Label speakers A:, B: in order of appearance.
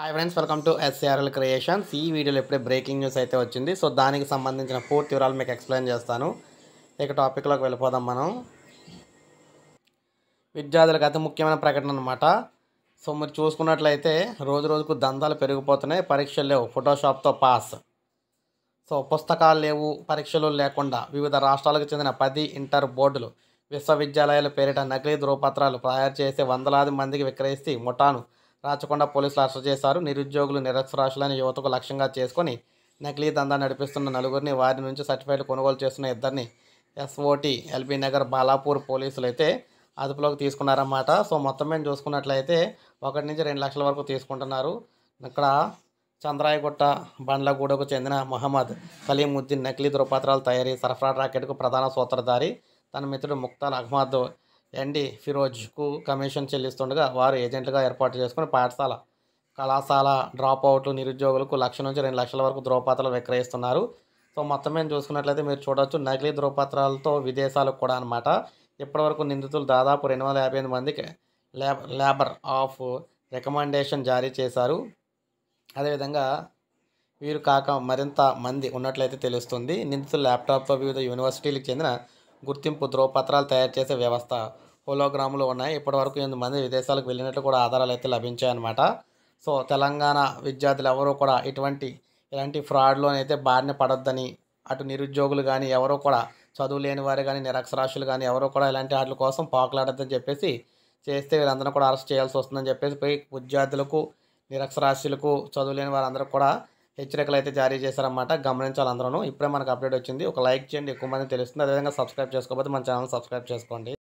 A: hi friends welcome to SARL creations ఈ వీడియోలో ఇప్పుడే బ్రేకింగ్ న్యూస్ అయితే వచ్చింది సో దానికి సంబంధించిన పూర్తి వివరాలు మీకు ఎక్స్ప్లెయిన్ చేస్తాను ఇక టాపిక్లోకి వెళ్ళిపోదాం మనం విద్యార్థులకు అతి ముఖ్యమైన ప్రకటన అనమాట సో మీరు చూసుకున్నట్లయితే రోజు రోజుకు దందాలు పెరిగిపోతున్నాయి పరీక్షలు లేవు ఫోటోషాప్తో పాస్ సో పుస్తకాలు లేవు పరీక్షలు లేకుండా వివిధ రాష్ట్రాలకు చెందిన పది ఇంటర్ బోర్డులు విశ్వవిద్యాలయాల పేరిట నకిలీ ధృవపత్రాలు తయారు చేసి వందలాది మందికి విక్రయిస్తే ముఠాను రాచకొండ పోలీసులు అరెస్ట్ చేశారు నిరుద్యోగులు నిరక్షరాశులైన యువతకు లక్ష్యంగా చేసుకొని నకిలీ దందా నడిపిస్తున్న నలుగురిని వారి నుంచి సర్టిఫైడ్ కొనుగోలు చేస్తున్న ఇద్దరిని ఎస్ఓటి ఎల్బీ నగర్ బాలాపూర్ పోలీసులు అయితే అదుపులోకి తీసుకున్నారన్నమాట సో మొత్తం మేము చూసుకున్నట్లయితే ఒకటి నుంచి రెండు లక్షల వరకు తీసుకుంటున్నారు ఇక్కడ చంద్రాయగుట్ట బండ్లగూడకు చెందిన మహమ్మద్ కలీముద్దీన్ నకిలీ ధృవపత్రాలు తయారీ సరఫరా రాకెట్కు ప్రధాన సూత్రధారి తన మిత్రుడు ముక్తాల్ అహ్మద్ ఎండి ఫిరోజ్కు కమిషన్ చెల్లిస్తుండగా వారు ఏజెంట్లుగా ఏర్పాటు చేసుకుని పాఠశాల కళాశాల డ్రాప్ అవుట్లు నిరుద్యోగులకు లక్ష నుంచి రెండు లక్షల వరకు ద్రోపాత్రలు విక్రయిస్తున్నారు సో మొత్తం మేము చూసుకున్నట్లయితే మీరు చూడవచ్చు నకిలీ ధ్రువపత్రాలతో విదేశాలకు కూడా అనమాట ఇప్పటివరకు నిందితులు దాదాపు రెండు వందల యాభై ఎనిమిది మందికి లేబర్ లేబర్ ఆఫ్ రికమెండేషన్ జారీ చేశారు అదేవిధంగా వీరు కాక మరింత మంది ఉన్నట్లయితే తెలుస్తుంది నిందితులు ల్యాప్టాప్తో వివిధ యూనివర్సిటీలకు చెందిన గుర్తింపు పత్రాలు తయారు చేసే వ్యవస్థ హోలోగ్రాములు ఉన్నాయి ఇప్పటివరకు ఎనిమిది మంది విదేశాలకు వెళ్ళినట్లు కూడా ఆధారాలు అయితే లభించాయన్నమాట సో తెలంగాణ విద్యార్థులు ఎవరూ కూడా ఇటువంటి ఇలాంటి ఫ్రాడ్లోనైతే బారిన పడొద్దని అటు నిరుద్యోగులు కానీ ఎవరో కూడా చదువు లేని వారు కానీ నిరక్షరాస్యులు కానీ ఎవరో కూడా ఇలాంటి వాటి కోసం పాకులాడద్దని చెప్పేసి చేస్తే వీళ్ళందరూ కూడా అరెస్ట్ చేయాల్సి వస్తుందని చెప్పేసి విద్యార్థులకు నిరక్షరాస్యులకు చదువు లేని వారందరూ కూడా హెచ్చరికలు అయితే జారీ చేశారన్నమాట గమనించాలి అందరూ ఇప్పుడే మనకు అప్డేట్ వచ్చింది ఒక లైక్ చేయండి ఎక్కువ మంది తెలుస్తుంది అదేవిధంగా సబ్స్క్రైబ్ చేసుకోకపోతే మన ఛానల్ సబ్స్క్రైబ్ చేసుకోండి